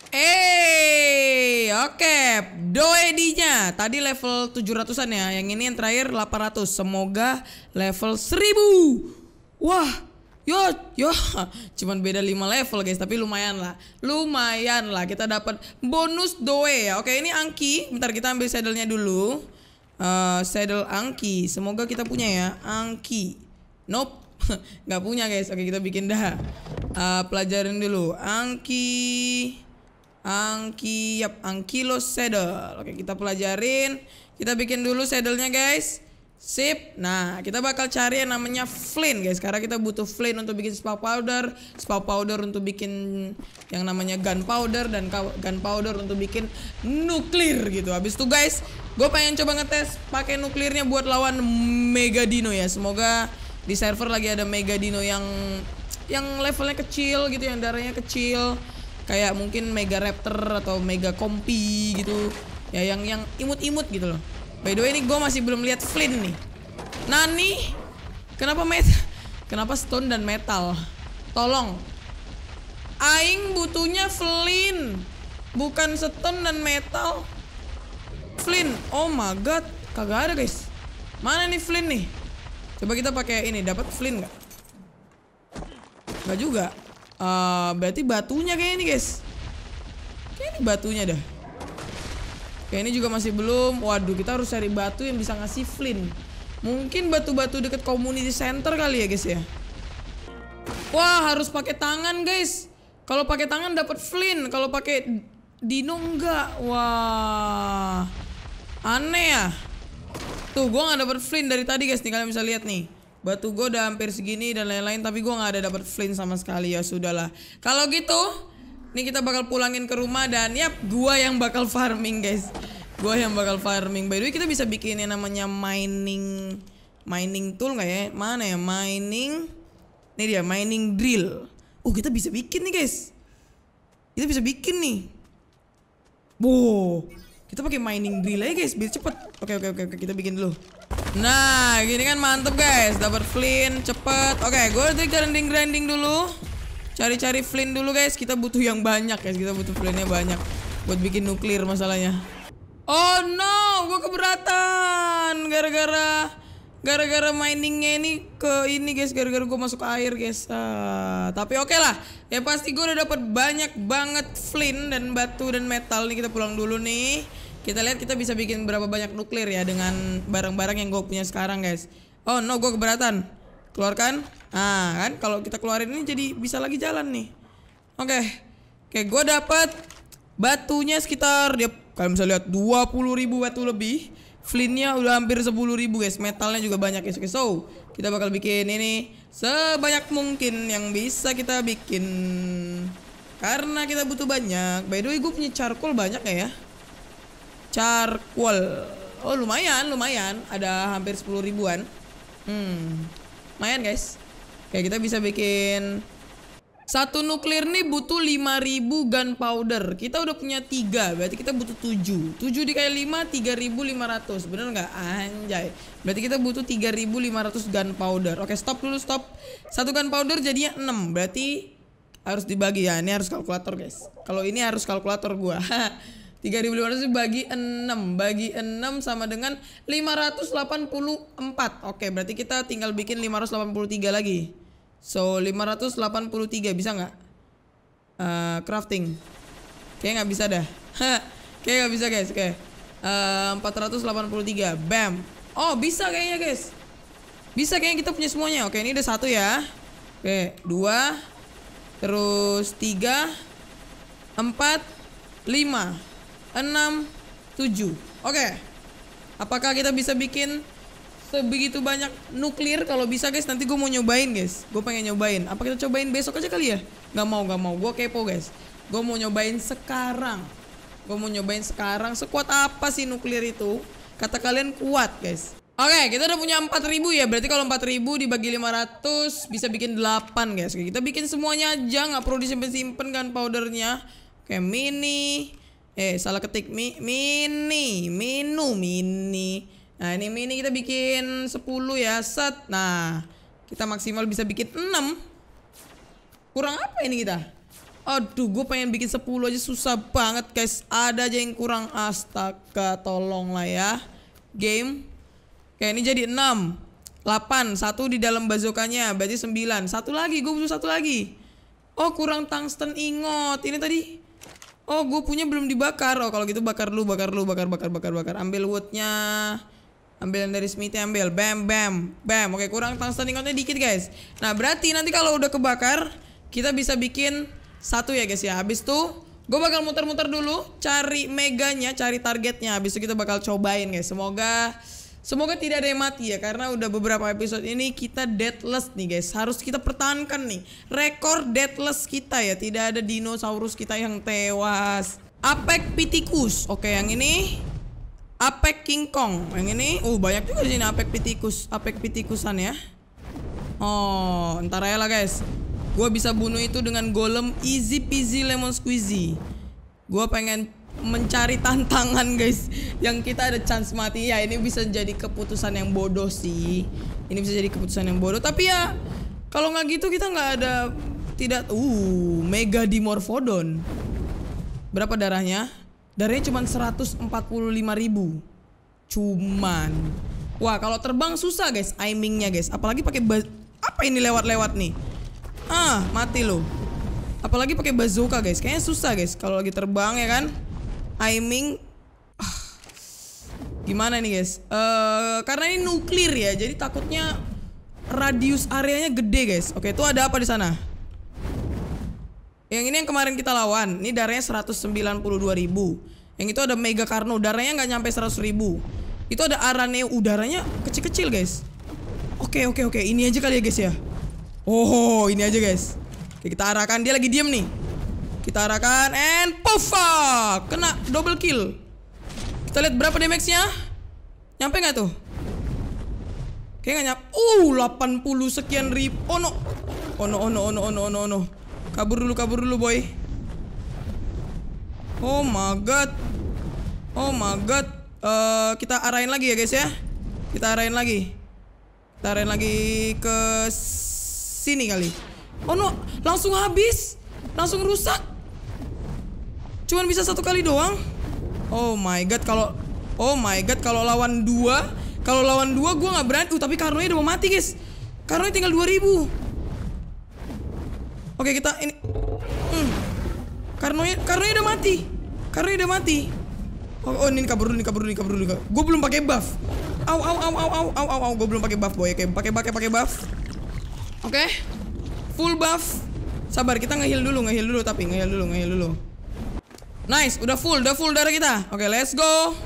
Eh, oke, okay. doedinya tadi level 700-an ya. Yang ini yang terakhir 800. Semoga level 1000. Wah, yo yo *laughs* cuman beda 5 level guys tapi lumayan lah lumayan lah kita dapat bonus doe ya oke ini angki bentar kita ambil saddle-nya dulu uh, saddle angki semoga kita punya ya angki nope *laughs* nggak punya guys oke kita bikin dah uh, pelajarin dulu angki angki yap angki lo saddle oke kita pelajarin kita bikin dulu saddle-nya guys Sip. Nah, kita bakal cari yang namanya flint, guys. Karena kita butuh flint untuk bikin spa powder, spa powder untuk bikin yang namanya gun powder dan gun powder untuk bikin nuklir gitu. Habis itu, guys, gue pengen coba ngetes pakai nuklirnya buat lawan Mega Dino ya. Semoga di server lagi ada Mega Dino yang yang levelnya kecil gitu, yang darahnya kecil. Kayak mungkin Mega Raptor atau Mega Kompi gitu. Ya yang yang imut-imut gitu loh. By the way ini gue masih belum lihat Flynn nih. Nani, kenapa met? Kenapa stone dan metal? Tolong. Aing butuhnya Flynn, bukan stone dan metal. Flynn, oh my god, kagak ada guys. Mana nih Flynn nih? Coba kita pakai ini, dapat Flynn nggak? Gak juga. Uh, berarti batunya kayak ini guys. Kayak ini batunya dah. Oke, ini juga masih belum. Waduh, kita harus cari batu yang bisa ngasih flint. Mungkin batu-batu deket community center kali ya, guys ya. Wah, harus pakai tangan, guys. Kalau pakai tangan dapat flint, kalau pakai dino enggak. Wah. Aneh ya. Tuh, gue nggak dapet flint dari tadi, guys. Nih kalian bisa lihat nih. Batu gue udah hampir segini dan lain-lain tapi gue nggak ada dapet flint sama sekali ya sudahlah. Kalau gitu ini kita bakal pulangin ke rumah dan ya gua yang bakal farming guys. Gua yang bakal farming. By the way kita bisa bikin yang namanya mining mining tool nggak ya? Mana ya mining? Ini dia mining drill. Oh kita bisa bikin nih guys. Kita bisa bikin nih. Wow. Kita pakai mining drill aja guys biar cepet. Oke oke oke, kita bikin dulu. Nah gini kan mantep guys. Dapat flint cepet. Oke gue grinding grinding dulu. Cari-cari flint dulu guys. Kita butuh yang banyak guys. Kita butuh flintnya banyak. Buat bikin nuklir masalahnya. Oh no. Gue keberatan. Gara-gara... Gara-gara miningnya ini ke ini guys Gara-gara gue masuk air guys ah, Tapi oke okay lah Ya pasti gue udah dapat banyak banget flint dan batu dan metal Nih kita pulang dulu nih Kita lihat kita bisa bikin berapa banyak nuklir ya Dengan barang-barang yang gue punya sekarang guys Oh no gue keberatan keluarkan nah kan kalau kita keluarin ini jadi bisa lagi jalan nih oke okay. oke gue dapat batunya sekitar dia kalian bisa lihat ribu batu lebih Flintnya udah hampir ribu guys Metalnya juga banyak guys So kita bakal bikin ini Sebanyak mungkin yang bisa kita bikin Karena kita butuh banyak By the way gue punya charcoal banyak ya Charcoal Oh lumayan lumayan Ada hampir 10 ribuan Hmm Lumayan guys. Kayak kita bisa bikin satu nuklir nih butuh 5000 gunpowder. Kita udah punya 3, berarti kita butuh 7. 7 dikali 5 3500. Bener nggak? Anjay. Berarti kita butuh 3500 gunpowder. Oke, stop dulu, stop. Satu gunpowder jadinya 6. Berarti harus dibagi ya. Ini harus kalkulator, guys. Kalau ini harus kalkulator gua. *laughs* 3500 dibagi 6 bagi 6 sama dengan 584 oke berarti kita tinggal bikin 583 lagi so 583 bisa nggak uh, crafting kayak nggak bisa dah *laughs* kayak nggak bisa guys kayak uh, 483 bam oh bisa kayaknya guys bisa kayaknya kita punya semuanya oke ini udah satu ya oke dua terus tiga empat lima 6, 7. Oke. Okay. Apakah kita bisa bikin sebegitu banyak nuklir? Kalau bisa guys, nanti gue mau nyobain guys. Gue pengen nyobain. Apa kita cobain besok aja kali ya? Gak mau, gak mau. Gue kepo guys. Gue mau nyobain sekarang. Gue mau nyobain sekarang. Sekuat apa sih nuklir itu? Kata kalian kuat guys. Oke, okay, kita udah punya 4000 ya. Berarti kalau 4000 dibagi 500 bisa bikin 8, guys. Kita bikin semuanya aja, nggak perlu disimpan-simpan kan powdernya. Oke, okay, mini Eh, salah ketik Mi mini, minu, mini. Nah, ini mini kita bikin 10 ya, set. Nah, kita maksimal bisa bikin 6. Kurang apa ini kita? Aduh, gue pengen bikin 10 aja susah banget, guys. Ada aja yang kurang. Astaga, tolonglah ya. Game. Kayak ini jadi 6. 8, satu di dalam bazokannya, berarti 9. Satu lagi, gue butuh satu lagi. Oh, kurang tungsten ingot. Ini tadi oh gue punya belum dibakar oh kalau gitu bakar lu bakar lu bakar bakar bakar bakar ambil woodnya ambil yang dari smith ambil bam bam bam oke kurang tungsten ingotnya dikit guys nah berarti nanti kalau udah kebakar kita bisa bikin satu ya guys ya habis tuh Gue bakal muter-muter dulu, cari meganya, cari targetnya. Habis itu kita bakal cobain guys. Semoga Semoga tidak ada yang mati ya karena udah beberapa episode ini kita deadless nih guys. Harus kita pertahankan nih rekor deadless kita ya. Tidak ada dinosaurus kita yang tewas. Apek Pitikus. Oke, yang ini Apek King Kong. Yang ini uh banyak juga sih sini Apek Pitikus, Apek Pitikusan ya. Oh, entar aja lah guys. Gua bisa bunuh itu dengan golem easy peasy lemon squeezy. Gua pengen mencari tantangan guys yang kita ada chance mati ya ini bisa jadi keputusan yang bodoh sih ini bisa jadi keputusan yang bodoh tapi ya kalau nggak gitu kita nggak ada tidak uh mega dimorphodon berapa darahnya darahnya cuma 145 ribu cuman wah kalau terbang susah guys aimingnya guys apalagi pakai apa ini lewat-lewat nih ah mati loh apalagi pakai bazooka guys kayaknya susah guys kalau lagi terbang ya kan Timing *sighs* gimana nih guys uh, karena ini nuklir ya jadi takutnya radius areanya gede guys oke itu ada apa di sana yang ini yang kemarin kita lawan ini darahnya 192 ribu yang itu ada Mega Karno darahnya nggak nyampe 100 ribu itu ada Araneo udaranya kecil-kecil guys oke oke oke ini aja kali ya guys ya oh ini aja guys oke, kita arahkan dia lagi diem nih kita arahkan and puff ah, kena double kill. Kita lihat berapa damage-nya. Nyampe nggak tuh? kayak nggak nyampe. Uh, 80 sekian rib. Oh no. Oh no, oh no, oh no, oh no, oh no, oh no. Kabur dulu, kabur dulu, boy. Oh my god. Oh my god. Uh, kita arahin lagi ya, guys ya. Kita arahin lagi. Kita arahin lagi ke sini kali. Oh no, langsung habis. Langsung rusak. Cuman bisa satu kali doang. Oh my god kalau Oh my god kalau lawan dua kalau lawan dua gue nggak berani. Uh tapi karena udah mau mati guys. Karena tinggal 2000 Oke kita ini hmm. Karnoy Karnonya udah mati Karnoy udah mati Oh, oh ini kabur dulu, ini kabur dulu, ini kabur dulu. Gue belum pakai buff. Au au au au au au au. au. Gue belum pakai buff boy. Oke, pakai pakai pakai buff. Oke. Okay. Full buff. Sabar, kita ngehil dulu, ngehil dulu tapi ngehil dulu, ngehil dulu. Nice, udah full, udah full darah kita. Oke, okay, let's go.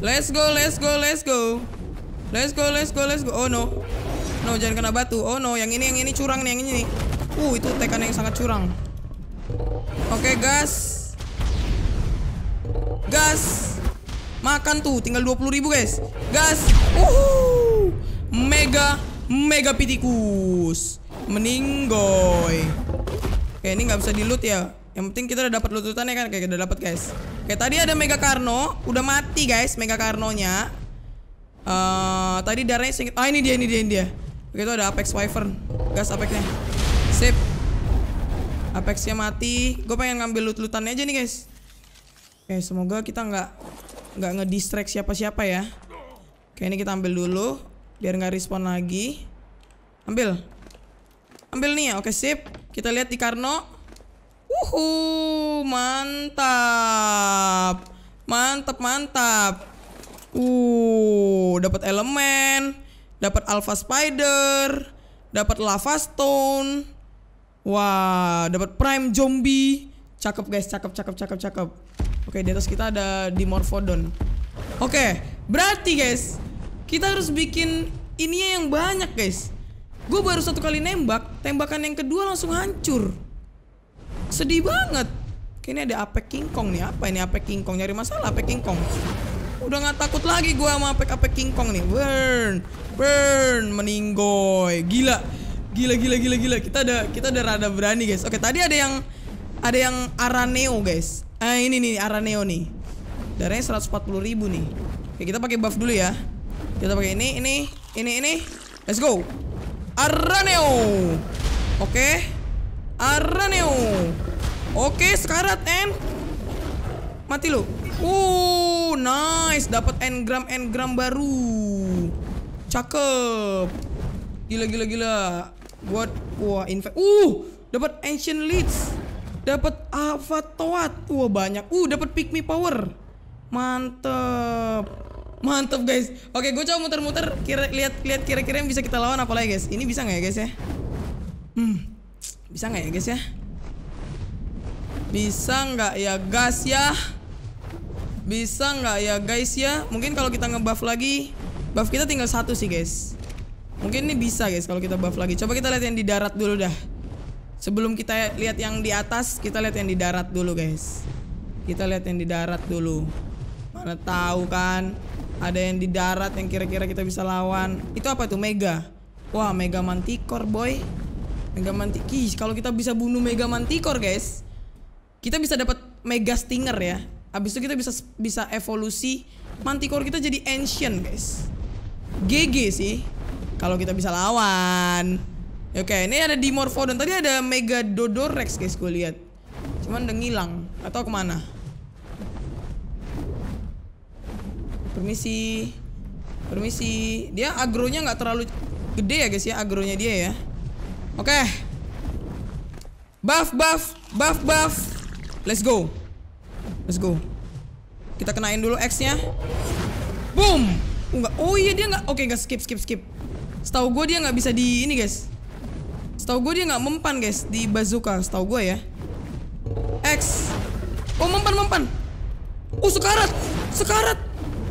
Let's go, let's go, let's go. Let's go, let's go, let's go. Oh no. No, jangan kena batu. Oh no, yang ini, yang ini curang nih, yang ini nih. Uh, itu tekan yang sangat curang. Oke, okay, gas. Gas. Makan tuh, tinggal 20 ribu guys. Gas. Uhuh. Mega, mega pitikus. Meninggoy. Oke, okay, ini nggak bisa di loot ya. Yang penting kita udah dapat lututannya kan kayak udah dapat guys. kayak tadi ada Mega Karno, udah mati guys Mega Karnonya. Uh, tadi darahnya singkat. Ah, ini dia, ini dia, ini dia. Oke, itu ada Apex Wyvern. Gas Apexnya. Sip. Apexnya mati. Gue pengen ngambil lututannya aja nih guys. Oke, semoga kita nggak nggak ngedistract siapa-siapa ya. Oke, ini kita ambil dulu biar nggak respon lagi. Ambil. Ambil nih ya. Oke, sip. Kita lihat di Karno. Wuhu, mantap. Mantap, mantap. Uh, dapat elemen, dapat alpha spider, dapat lava stone. Wah, dapat prime zombie. Cakep guys, cakep, cakep, cakep, cakep. Oke, di atas kita ada dimorphodon. Oke, berarti guys, kita harus bikin ininya yang banyak guys. Gue baru satu kali nembak, tembakan yang kedua langsung hancur. Sedih banget. Kayaknya ada apek kingkong nih. Apa ini apek kingkong? Nyari masalah apek kingkong. Udah gak takut lagi gue sama apek-apek kingkong nih. Burn, burn, meninggoy. Gila, gila, gila, gila, gila. Kita ada, kita ada rada berani guys. Oke, tadi ada yang, ada yang araneo guys. Eh, ini nih araneo nih. Darahnya 140 ribu nih. Oke, kita pakai buff dulu ya. Kita pakai ini, ini, ini, ini. Let's go. Araneo. Oke. Okay. Araneo. Oke, sekarat N. Mati lo. Uh, nice. Dapat engram engram baru. Cakep. Gila gila gila. Buat wah infect. Uh, dapat ancient leads. Dapat avatoat. Wah, banyak. Uh, dapat pick me power. Mantep. mantep guys. Oke, gue coba muter-muter kira lihat lihat kira-kira yang bisa kita lawan apa lagi guys. Ini bisa nggak ya guys ya? Hmm, bisa nggak ya guys ya? Bisa nggak ya guys ya? Bisa nggak ya guys ya? Mungkin kalau kita ngebuff lagi, buff kita tinggal satu sih guys. Mungkin ini bisa guys kalau kita buff lagi. Coba kita lihat yang di darat dulu dah. Sebelum kita lihat yang di atas, kita lihat yang di darat dulu guys. Kita lihat yang di darat dulu. Mana tahu kan ada yang di darat yang kira-kira kita bisa lawan. Itu apa tuh? Mega. Wah, Mega Mantikor, boy. Mega Mantikis. Kalau kita bisa bunuh Mega Mantikor, guys, kita bisa dapat Mega Stinger ya. Abis itu kita bisa bisa evolusi Mantikor kita jadi Ancient, guys. GG sih. Kalau kita bisa lawan. Ya, oke, ini ada Dimorphodon. Tadi ada Mega Dodorex, guys, gue lihat. Cuman udah ngilang atau kemana? Permisi. Permisi. Dia agronya nggak terlalu gede ya, guys ya, agronya dia ya. Oke. Okay. Buff, buff, buff, buff. Let's go. Let's go. Kita kenain dulu X-nya. Boom. Oh, Oh iya dia nggak. Oke, okay, nggak skip, skip, skip. Setahu gue dia nggak bisa di ini, guys. Setahu gue dia nggak mempan, guys, di bazooka. Setahu gue ya. X. Oh, mempan, mempan. Oh, sekarat. Sekarat.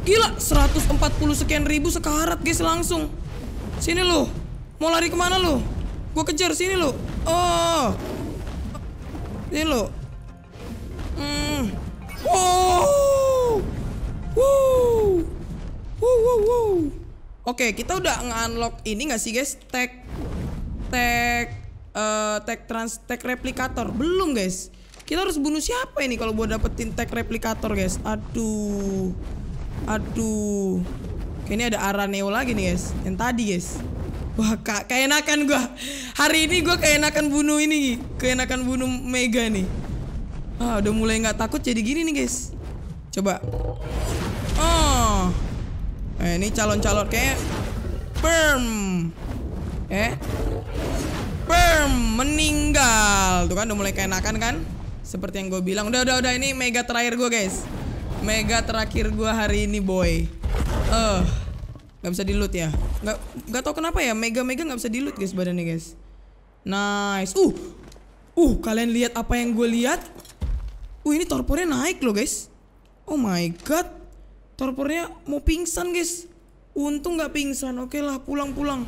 Gila, 140 sekian ribu sekarat, guys, langsung. Sini loh. Mau lari kemana loh? Gue kejar sini lo. Oh. Ini lo. Hmm. Oh. Wow. Wow wow wow. Oke, kita udah nge-unlock ini gak sih guys? Tag tag uh, tag trans tag replikator. Belum guys. Kita harus bunuh siapa ini kalau buat dapetin tag replikator guys? Aduh. Aduh. Kayaknya ini ada Araneo lagi nih guys. Yang tadi guys. Wah kak, keenakan gue. Hari ini gue keenakan bunuh ini, keenakan bunuh Mega nih. Ah, udah mulai gak takut jadi gini nih guys. Coba. Oh, eh, ini calon-calon kayak perm. Eh, perm meninggal. Tuh kan udah mulai keenakan kan? Seperti yang gue bilang. Udah, udah, udah. Ini Mega terakhir gue guys. Mega terakhir gue hari ini boy. Eh. Uh. Gak bisa di loot ya Gak, gak tau kenapa ya Mega-mega gak bisa di loot guys badannya guys Nice Uh Uh kalian lihat apa yang gue lihat Uh ini torpornya naik loh guys Oh my god Torpornya mau pingsan guys Untung gak pingsan Oke lah pulang-pulang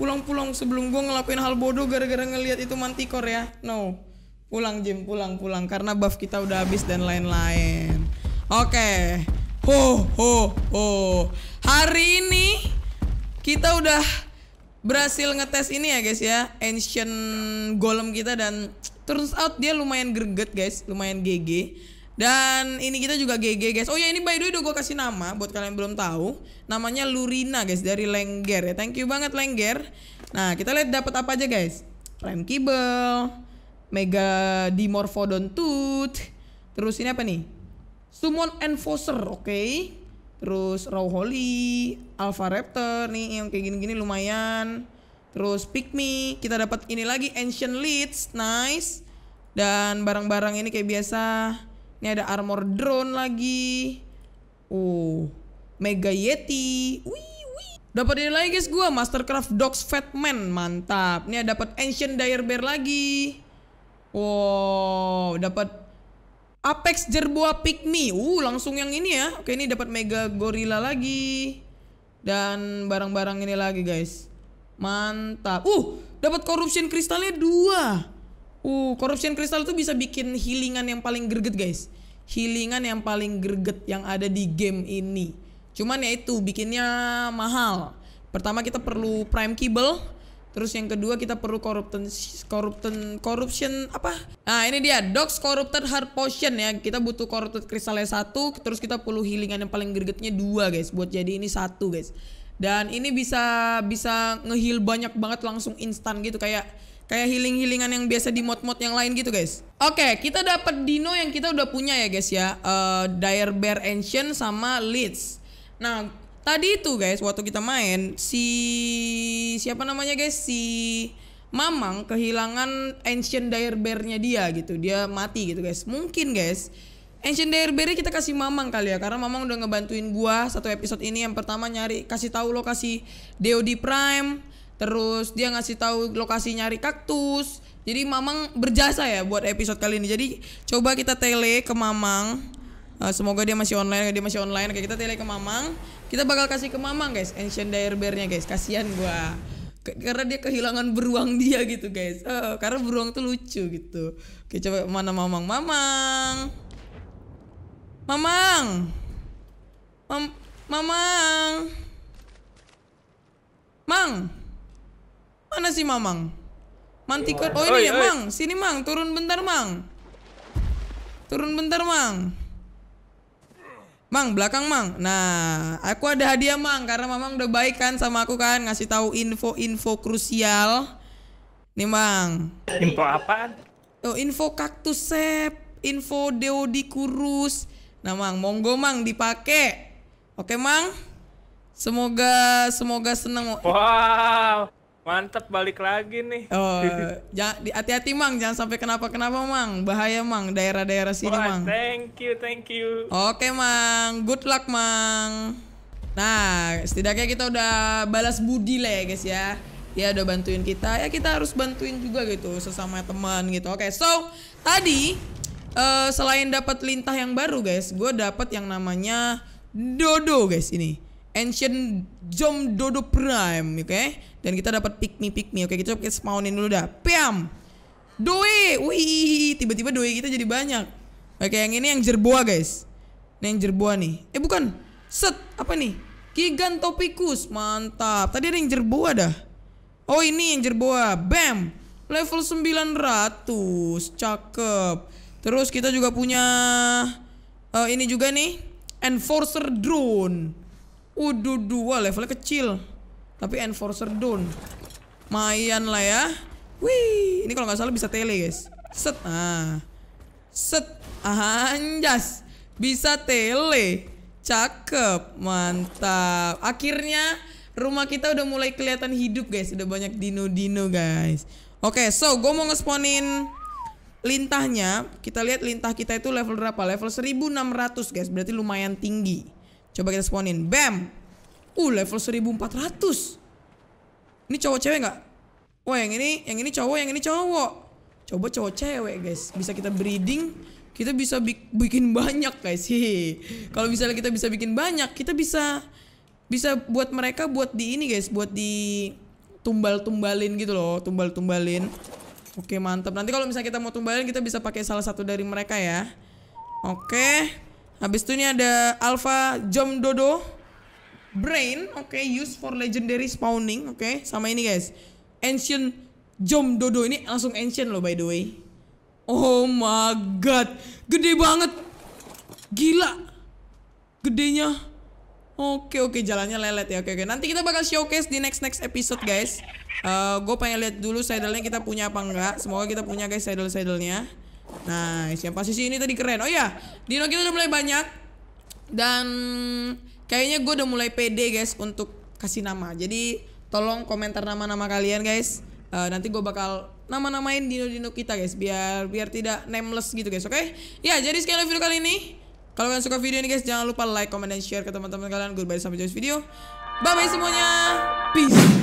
Pulang-pulang sebelum gue ngelakuin hal bodoh Gara-gara ngelihat itu mantikor ya No Pulang Jim pulang-pulang Karena buff kita udah habis dan lain-lain Oke okay. Ho ho ho. Hari ini kita udah berhasil ngetes ini ya guys ya, ancient golem kita dan turns out dia lumayan greget guys, lumayan GG. Dan ini kita juga GG guys. Oh ya ini by the way udah gue kasih nama buat kalian yang belum tahu. Namanya Lurina guys dari Lengger ya. Thank you banget Lengger. Nah, kita lihat dapat apa aja guys. Prime Kibble, Mega Dimorphodon Tooth. Terus ini apa nih? Summon Enforcer, oke. Okay. Terus Raw Holy, Alpha Raptor nih yang kayak gini-gini lumayan. Terus Pikmi, kita dapat ini lagi Ancient Leads, nice. Dan barang-barang ini kayak biasa. Ini ada armor drone lagi. Oh, Mega Yeti. Wih, wih. Dapat ini lagi guys gue Mastercraft Dogs Fatman, mantap. Ini dapat Ancient Dire Bear lagi. Wow, dapat Apex jerboa Pikmi, Uh, langsung yang ini ya. Oke, ini dapat mega Gorilla lagi. Dan barang-barang ini lagi, guys. Mantap. Uh, dapat corruption kristalnya dua. Uh, corruption kristal itu bisa bikin healingan yang paling greget, guys. Healingan yang paling greget yang ada di game ini. Cuman ya itu bikinnya mahal. Pertama kita perlu prime Kibble. Terus yang kedua kita perlu korupten korupten corruption apa? Nah, ini dia Dogs Corrupted Heart Potion ya. Kita butuh corrupted kristalnya satu, terus kita perlu healingan yang paling gregetnya dua guys buat jadi ini satu guys. Dan ini bisa bisa ngehil banyak banget langsung instan gitu kayak kayak healing-healingan yang biasa di mod-mod yang lain gitu guys. Oke, okay, kita dapat dino yang kita udah punya ya guys ya. Uh, dire Bear Ancient sama leads Nah, Tadi itu guys waktu kita main si siapa namanya guys si Mamang kehilangan ancient dire bear-nya dia gitu. Dia mati gitu guys. Mungkin guys Ancient Dire bear kita kasih Mamang kali ya karena Mamang udah ngebantuin gua satu episode ini yang pertama nyari kasih tahu lokasi DOD Prime terus dia ngasih tahu lokasi nyari kaktus jadi Mamang berjasa ya buat episode kali ini jadi coba kita tele ke Mamang uh, semoga dia masih online dia masih online Oke, kita tele ke Mamang kita bakal kasih ke Mamang guys, ancient dire bear guys. Kasihan gua. Karena dia kehilangan beruang dia gitu guys. Oh, karena beruang tuh lucu gitu. Oke, coba mana Mamang? Mamang. Mamang. Mam Mamang. Mang. Mana sih Mamang? Mantikor. Oh ini oi, ya, oi. Mang. Sini Mang, turun bentar Mang. Turun bentar Mang. Mang belakang Mang. Nah, aku ada hadiah Mang karena Mamang udah baik kan sama aku kan ngasih tahu info-info krusial. Nih Mang. Info apa? Oh, info kaktus sep, info deodi kurus. Nah Mang, monggo Mang dipake. Oke Mang. Semoga semoga seneng. Wow. Mantap balik lagi nih. *laughs* Oh, ja, hati-hati Mang, jangan sampai kenapa-kenapa Mang. Bahaya Mang daerah-daerah sini Wah, Mang. Thank you, thank you. Oke Mang, good luck Mang. Nah, setidaknya kita udah balas budi lah ya guys ya. Dia ya, udah bantuin kita, ya kita harus bantuin juga gitu sesama teman gitu. Oke, so tadi uh, selain dapat lintah yang baru guys, gue dapat yang namanya dodo guys ini. Ancient Jom Dodo Prime, oke? Okay? Dan kita dapat pick me pick me, oke? Okay? Kita coba spawnin dulu dah. Piam. Doi, wih, tiba-tiba doi kita jadi banyak. Oke, okay, yang ini yang jerboa, guys. Ini yang jerboa nih. Eh, bukan. Set, apa nih? Gigantopicus. Mantap. Tadi ada yang jerboa dah. Oh, ini yang jerboa. Bam. Level 900. Cakep. Terus kita juga punya uh, ini juga nih, Enforcer Drone. Udu dua levelnya kecil. Tapi enforcer down. Mayan lah ya. Wih, ini kalau nggak salah bisa tele, guys. Set. Ah. Set. Ah, anjas. Bisa tele. Cakep, mantap. Akhirnya rumah kita udah mulai kelihatan hidup, guys. Udah banyak dino-dino, guys. Oke, okay, so gue mau ngesponin lintahnya. Kita lihat lintah kita itu level berapa? Level 1600, guys. Berarti lumayan tinggi. Coba kita spawnin. Bam. Uh, level 1400. Ini cowok cewek nggak? Wah, oh, yang ini, yang ini cowok, yang ini cowok. Coba cowok cewek, guys. Bisa kita breeding, kita bisa bik bikin banyak, guys. *laughs* Kalau misalnya kita bisa bikin banyak, kita bisa bisa buat mereka buat di ini, guys, buat di tumbal-tumbalin gitu loh, tumbal-tumbalin. Oke, mantap. Nanti kalau misalnya kita mau tumbalin, kita bisa pakai salah satu dari mereka ya. Oke. Habis itu ini ada Alpha Jom Dodo Brain, oke, okay, use for legendary spawning, oke, okay. sama ini guys. Ancient Jom Dodo ini langsung ancient loh by the way. Oh my god, gede banget. Gila. Gedenya. Oke okay, oke okay, jalannya lelet ya. Oke okay, oke. Okay. Nanti kita bakal showcase di next next episode guys. Uh, eh, gue pengen lihat dulu saddle-nya kita punya apa enggak. Semoga kita punya guys saddle saddlenya. Nah, siapa sih ini tadi keren. Oh ya, dino kita udah mulai banyak dan kayaknya gue udah mulai pede guys untuk kasih nama. Jadi tolong komentar nama-nama kalian guys. Uh, nanti gue bakal nama-namain dino-dino kita guys biar biar tidak nameless gitu guys. Oke? Okay? Ya, jadi sekian video kali ini kalau kalian suka video ini guys jangan lupa like, comment dan share ke teman-teman kalian. Goodbye sampai jumpa video. Bye bye semuanya. Peace.